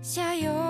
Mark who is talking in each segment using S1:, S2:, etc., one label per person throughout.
S1: 加油！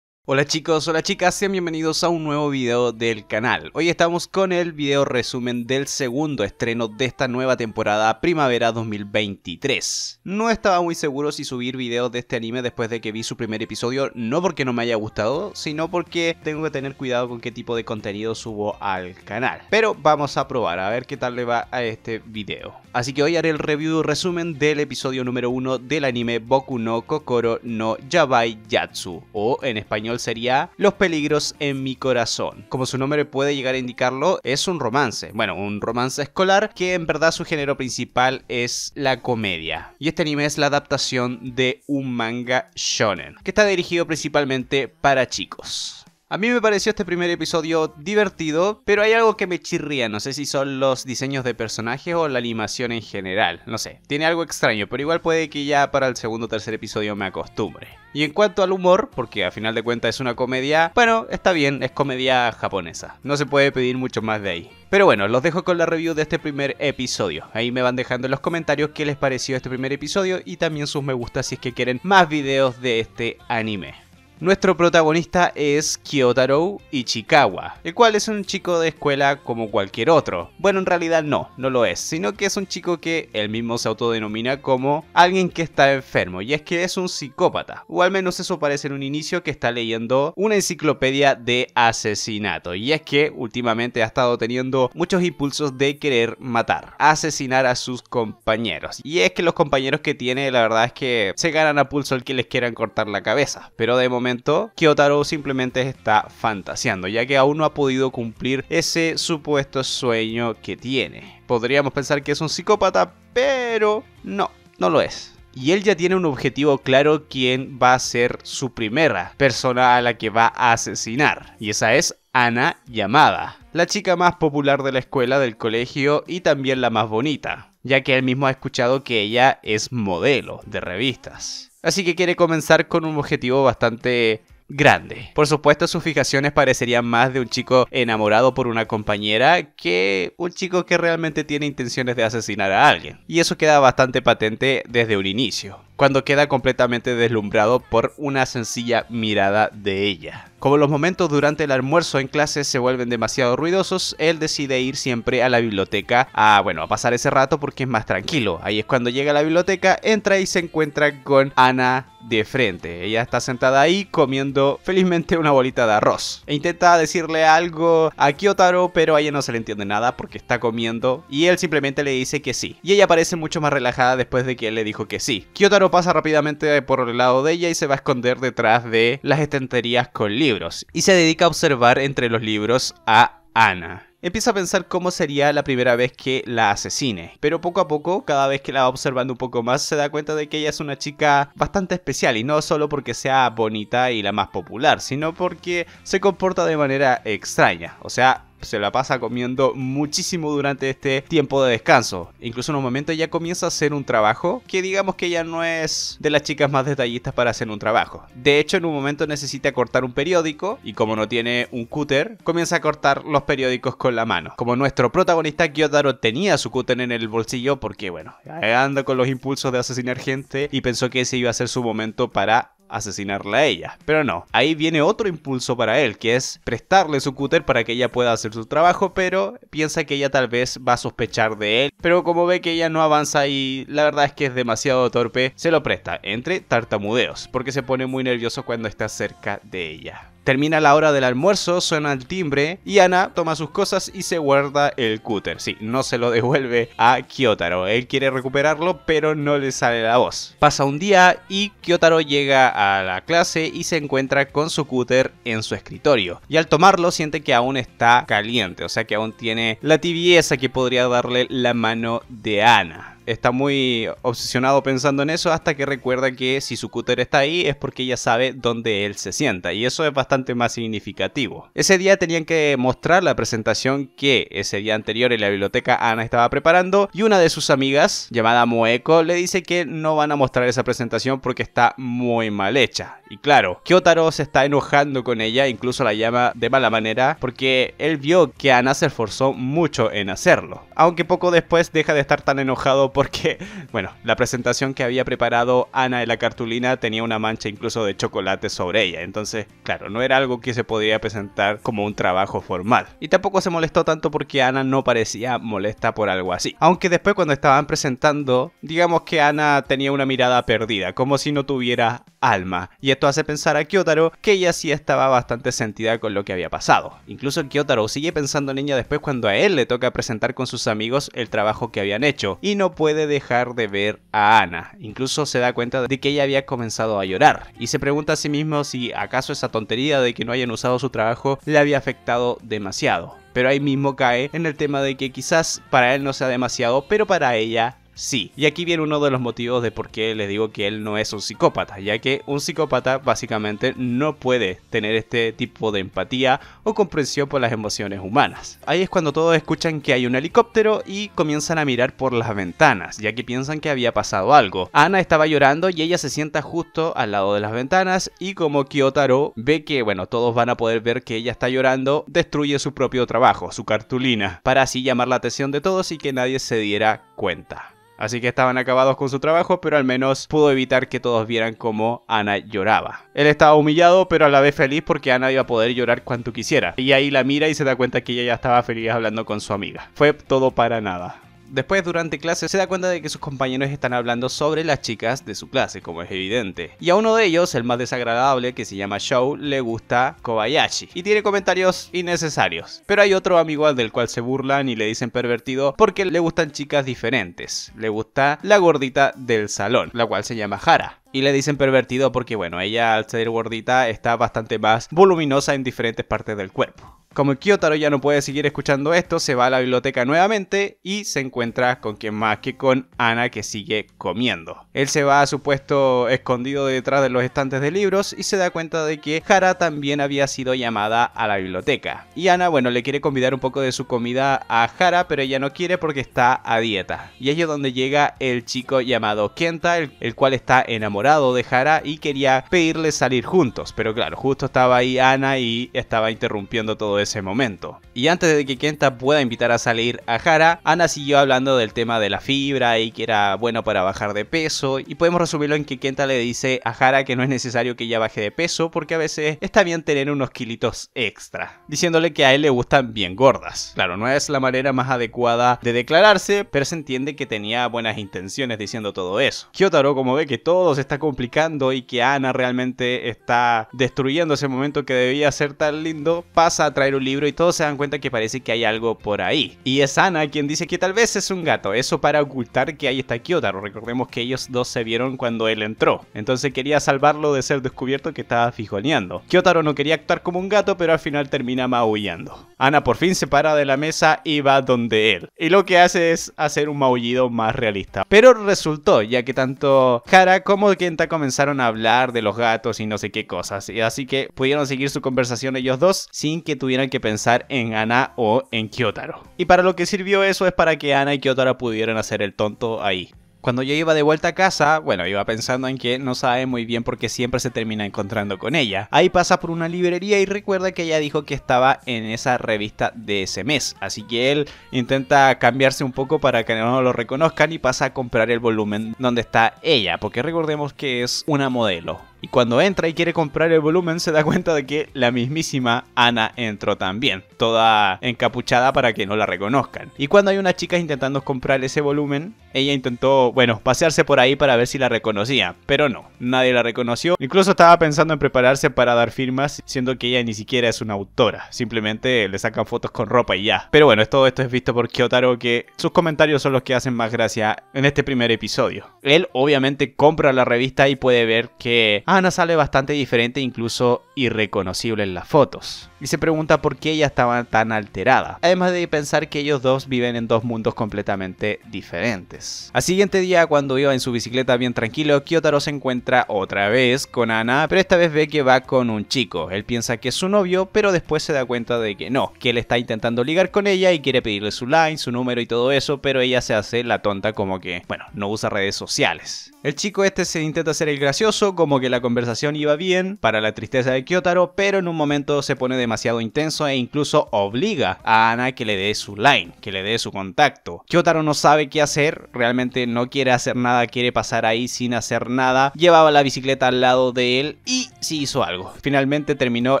S1: Hola chicos, hola chicas, sean bienvenidos a un nuevo video del canal. Hoy estamos con el video resumen del segundo estreno de esta nueva temporada Primavera 2023. No estaba muy seguro si subir videos de este anime después de que vi su primer episodio, no porque no me haya gustado, sino porque tengo que tener cuidado con qué tipo de contenido subo al canal. Pero vamos a probar, a ver qué tal le va a este video. Así que hoy haré el review resumen del episodio número 1 del anime Boku no Kokoro no Yabai Yatsu, o en español sería Los peligros en mi corazón. Como su nombre puede llegar a indicarlo, es un romance. Bueno, un romance escolar que en verdad su género principal es la comedia. Y este anime es la adaptación de un manga shonen, que está dirigido principalmente para chicos. A mí me pareció este primer episodio divertido, pero hay algo que me chirría, no sé si son los diseños de personajes o la animación en general, no sé, tiene algo extraño, pero igual puede que ya para el segundo o tercer episodio me acostumbre. Y en cuanto al humor, porque a final de cuentas es una comedia, bueno, está bien, es comedia japonesa, no se puede pedir mucho más de ahí. Pero bueno, los dejo con la review de este primer episodio, ahí me van dejando en los comentarios qué les pareció este primer episodio y también sus me gusta si es que quieren más videos de este anime. Nuestro protagonista es Kyotaro Ichikawa, el cual es un chico de escuela como cualquier otro. Bueno, en realidad no, no lo es, sino que es un chico que él mismo se autodenomina como alguien que está enfermo, y es que es un psicópata, o al menos eso parece en un inicio que está leyendo una enciclopedia de asesinato, y es que últimamente ha estado teniendo muchos impulsos de querer matar, asesinar a sus compañeros, y es que los compañeros que tiene la verdad es que se ganan a pulso el que les quieran cortar la cabeza, pero de momento que simplemente está fantaseando, ya que aún no ha podido cumplir ese supuesto sueño que tiene. Podríamos pensar que es un psicópata, pero no, no lo es. Y él ya tiene un objetivo claro quién va a ser su primera persona a la que va a asesinar. Y esa es Ana Yamada, la chica más popular de la escuela, del colegio y también la más bonita, ya que él mismo ha escuchado que ella es modelo de revistas. Así que quiere comenzar con un objetivo bastante grande. Por supuesto, sus fijaciones parecerían más de un chico enamorado por una compañera que un chico que realmente tiene intenciones de asesinar a alguien. Y eso queda bastante patente desde un inicio cuando queda completamente deslumbrado por una sencilla mirada de ella. Como los momentos durante el almuerzo en clase se vuelven demasiado ruidosos, él decide ir siempre a la biblioteca a, bueno, a pasar ese rato porque es más tranquilo. Ahí es cuando llega a la biblioteca, entra y se encuentra con Ana de frente. Ella está sentada ahí comiendo felizmente una bolita de arroz. E intenta decirle algo a Kiotaro, pero a ella no se le entiende nada porque está comiendo y él simplemente le dice que sí. Y ella parece mucho más relajada después de que él le dijo que sí. Kyotaro pasa rápidamente eh, por el lado de ella y se va a esconder detrás de las estanterías con libros. Y se dedica a observar entre los libros a Ana empieza a pensar cómo sería la primera vez que la asesine. Pero poco a poco, cada vez que la va observando un poco más, se da cuenta de que ella es una chica bastante especial y no solo porque sea bonita y la más popular, sino porque se comporta de manera extraña. O sea, se la pasa comiendo muchísimo durante este tiempo de descanso. Incluso en un momento ya comienza a hacer un trabajo que digamos que ya no es de las chicas más detallistas para hacer un trabajo. De hecho, en un momento necesita cortar un periódico y como no tiene un cúter, comienza a cortar los periódicos con la mano. Como nuestro protagonista Kyotaro tenía su cúter en el bolsillo porque bueno, anda con los impulsos de asesinar gente y pensó que ese iba a ser su momento para asesinarla a ella. Pero no, ahí viene otro impulso para él, que es prestarle su cúter para que ella pueda hacer su trabajo, pero piensa que ella tal vez va a sospechar de él. Pero como ve que ella no avanza y la verdad es que es demasiado torpe, se lo presta entre tartamudeos, porque se pone muy nervioso cuando está cerca de ella. Termina la hora del almuerzo, suena el timbre y Ana toma sus cosas y se guarda el cúter. Sí, no se lo devuelve a Kiotaro, Él quiere recuperarlo, pero no le sale la voz. Pasa un día y Kiotaro llega a la clase y se encuentra con su cúter en su escritorio. Y al tomarlo siente que aún está caliente, o sea que aún tiene la tibieza que podría darle la mano de Ana está muy obsesionado pensando en eso hasta que recuerda que si su cúter está ahí es porque ella sabe dónde él se sienta y eso es bastante más significativo. Ese día tenían que mostrar la presentación que ese día anterior en la biblioteca Ana estaba preparando y una de sus amigas llamada Moeko le dice que no van a mostrar esa presentación porque está muy mal hecha. Y claro, Kyotaro se está enojando con ella, incluso la llama de mala manera porque él vio que Ana se esforzó mucho en hacerlo. Aunque poco después deja de estar tan enojado por porque, bueno, la presentación que había preparado Ana de la cartulina tenía una mancha incluso de chocolate sobre ella. Entonces, claro, no era algo que se podía presentar como un trabajo formal. Y tampoco se molestó tanto porque Ana no parecía molesta por algo así. Aunque después cuando estaban presentando, digamos que Ana tenía una mirada perdida, como si no tuviera alma. Y esto hace pensar a Kiotaro que ella sí estaba bastante sentida con lo que había pasado. Incluso Kiotaro sigue pensando en ella después cuando a él le toca presentar con sus amigos el trabajo que habían hecho y no puede dejar de ver a Ana. Incluso se da cuenta de que ella había comenzado a llorar y se pregunta a sí mismo si acaso esa tontería de que no hayan usado su trabajo le había afectado demasiado pero ahí mismo cae en el tema de que quizás para él no sea demasiado, pero para ella Sí, y aquí viene uno de los motivos de por qué les digo que él no es un psicópata, ya que un psicópata básicamente no puede tener este tipo de empatía o comprensión por las emociones humanas. Ahí es cuando todos escuchan que hay un helicóptero y comienzan a mirar por las ventanas, ya que piensan que había pasado algo. Ana estaba llorando y ella se sienta justo al lado de las ventanas y como Kyotaro ve que, bueno, todos van a poder ver que ella está llorando, destruye su propio trabajo, su cartulina, para así llamar la atención de todos y que nadie se diera cuenta. Así que estaban acabados con su trabajo, pero al menos pudo evitar que todos vieran cómo Ana lloraba. Él estaba humillado, pero a la vez feliz porque Ana iba a poder llorar cuanto quisiera. Y ahí la mira y se da cuenta que ella ya estaba feliz hablando con su amiga. Fue todo para nada. Después, durante clase, se da cuenta de que sus compañeros están hablando sobre las chicas de su clase, como es evidente. Y a uno de ellos, el más desagradable, que se llama Shou, le gusta Kobayashi. Y tiene comentarios innecesarios. Pero hay otro amigo del cual se burlan y le dicen pervertido porque le gustan chicas diferentes. Le gusta la gordita del salón, la cual se llama Hara. Y le dicen pervertido porque, bueno, ella al ser gordita está bastante más voluminosa en diferentes partes del cuerpo. Como Kyotaro ya no puede seguir escuchando esto, se va a la biblioteca nuevamente y se encuentra con quien más que con Ana que sigue comiendo. Él se va a su puesto escondido detrás de los estantes de libros y se da cuenta de que Hara también había sido llamada a la biblioteca. Y Ana, bueno, le quiere convidar un poco de su comida a Hara, pero ella no quiere porque está a dieta. Y ahí es donde llega el chico llamado Kenta, el cual está enamorado de Hara y quería pedirle salir juntos. Pero claro, justo estaba ahí Ana y estaba interrumpiendo todo ese momento. Y antes de que Kenta pueda invitar a salir a Jara, Ana siguió hablando del tema de la fibra y que era bueno para bajar de peso. Y podemos resumirlo en que Kenta le dice a Jara que no es necesario que ella baje de peso porque a veces está bien tener unos kilitos extra. Diciéndole que a él le gustan bien gordas. Claro, no es la manera más adecuada de declararse, pero se entiende que tenía buenas intenciones diciendo todo eso. Kyotaro como ve que todos están está complicando y que Ana realmente está destruyendo ese momento que debía ser tan lindo, pasa a traer un libro y todos se dan cuenta que parece que hay algo por ahí. Y es Ana quien dice que tal vez es un gato, eso para ocultar que ahí está Kiotaro. Recordemos que ellos dos se vieron cuando él entró, entonces quería salvarlo de ser descubierto que estaba fijoneando. Kiotaro no quería actuar como un gato, pero al final termina maullando. Ana por fin se para de la mesa y va donde él. Y lo que hace es hacer un maullido más realista. Pero resultó, ya que tanto Hara como comenzaron a hablar de los gatos y no sé qué cosas, y así que pudieron seguir su conversación ellos dos sin que tuvieran que pensar en Ana o en Kyotaro. Y para lo que sirvió eso es para que Ana y Kyotaro pudieran hacer el tonto ahí. Cuando yo iba de vuelta a casa, bueno, iba pensando en que no sabe muy bien porque siempre se termina encontrando con ella. Ahí pasa por una librería y recuerda que ella dijo que estaba en esa revista de ese mes. Así que él intenta cambiarse un poco para que no lo reconozcan y pasa a comprar el volumen donde está ella, porque recordemos que es una modelo. Y cuando entra y quiere comprar el volumen, se da cuenta de que la mismísima Ana entró también, toda encapuchada para que no la reconozcan. Y cuando hay unas chicas intentando comprar ese volumen, ella intentó, bueno, pasearse por ahí para ver si la reconocía, pero no, nadie la reconoció. Incluso estaba pensando en prepararse para dar firmas, siendo que ella ni siquiera es una autora, simplemente le sacan fotos con ropa y ya. Pero bueno, todo esto es visto por Kiotaro que sus comentarios son los que hacen más gracia en este primer episodio. Él obviamente compra la revista y puede ver que Ana sale bastante diferente, incluso irreconocible en las fotos. Y se pregunta por qué ella estaba tan alterada. Además de pensar que ellos dos viven en dos mundos completamente diferentes. Al siguiente día, cuando iba en su bicicleta bien tranquilo, Kyotaro se encuentra otra vez con Ana, pero esta vez ve que va con un chico. Él piensa que es su novio, pero después se da cuenta de que no, que él está intentando ligar con ella y quiere pedirle su line, su número y todo eso, pero ella se hace la tonta como que, bueno, no usa redes sociales. El chico este se intenta hacer el gracioso, como que la conversación iba bien para la tristeza de Kyotaro, pero en un momento se pone demasiado intenso e incluso obliga a Ana que le dé su line, que le dé su contacto. Kyotaro no sabe qué hacer, realmente no quiere hacer nada, quiere pasar ahí sin hacer nada. Llevaba la bicicleta al lado de él y sí hizo algo. Finalmente terminó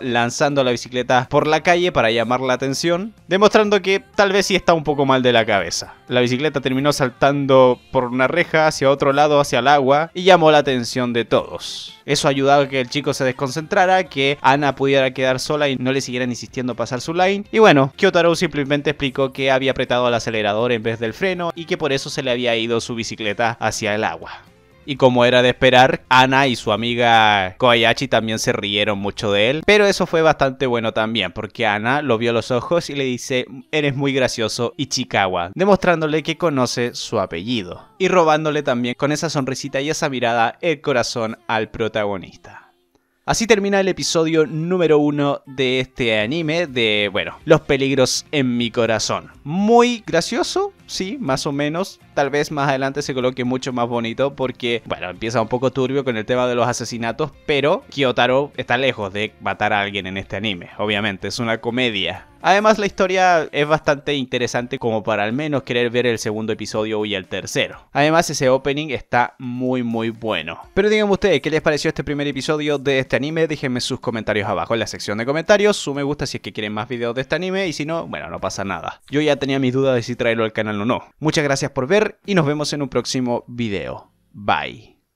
S1: lanzando la bicicleta por la calle para llamar la atención, demostrando que tal vez sí está un poco mal de la cabeza. La bicicleta terminó saltando por una reja hacia otro lado, hacia el agua, y llamó la atención de todos. Eso ayudado a que el chico se desconcentrara, que Ana pudiera quedar sola y no le siguieran insistiendo pasar su line. Y bueno, Kyotaro simplemente explicó que había apretado el acelerador en vez del freno y que por eso se le había ido su bicicleta hacia el agua y como era de esperar, Ana y su amiga Koyachi también se rieron mucho de él, pero eso fue bastante bueno también, porque Ana lo vio a los ojos y le dice, eres muy gracioso Ichikawa, demostrándole que conoce su apellido, y robándole también con esa sonrisita y esa mirada el corazón al protagonista. Así termina el episodio número uno de este anime de, bueno, los peligros en mi corazón. Muy gracioso, sí, más o menos. Tal vez más adelante se coloque mucho más bonito porque, bueno, empieza un poco turbio con el tema de los asesinatos, pero Kyotaro está lejos de matar a alguien en este anime, obviamente, es una comedia. Además la historia es bastante interesante como para al menos querer ver el segundo episodio y el tercero. Además ese opening está muy muy bueno. Pero díganme ustedes, ¿qué les pareció este primer episodio de este anime? Déjenme sus comentarios abajo en la sección de comentarios, su me gusta si es que quieren más videos de este anime y si no, bueno, no pasa nada. Yo ya tenía mis dudas de si traerlo al canal no. Muchas gracias por ver y nos vemos en un próximo video. Bye.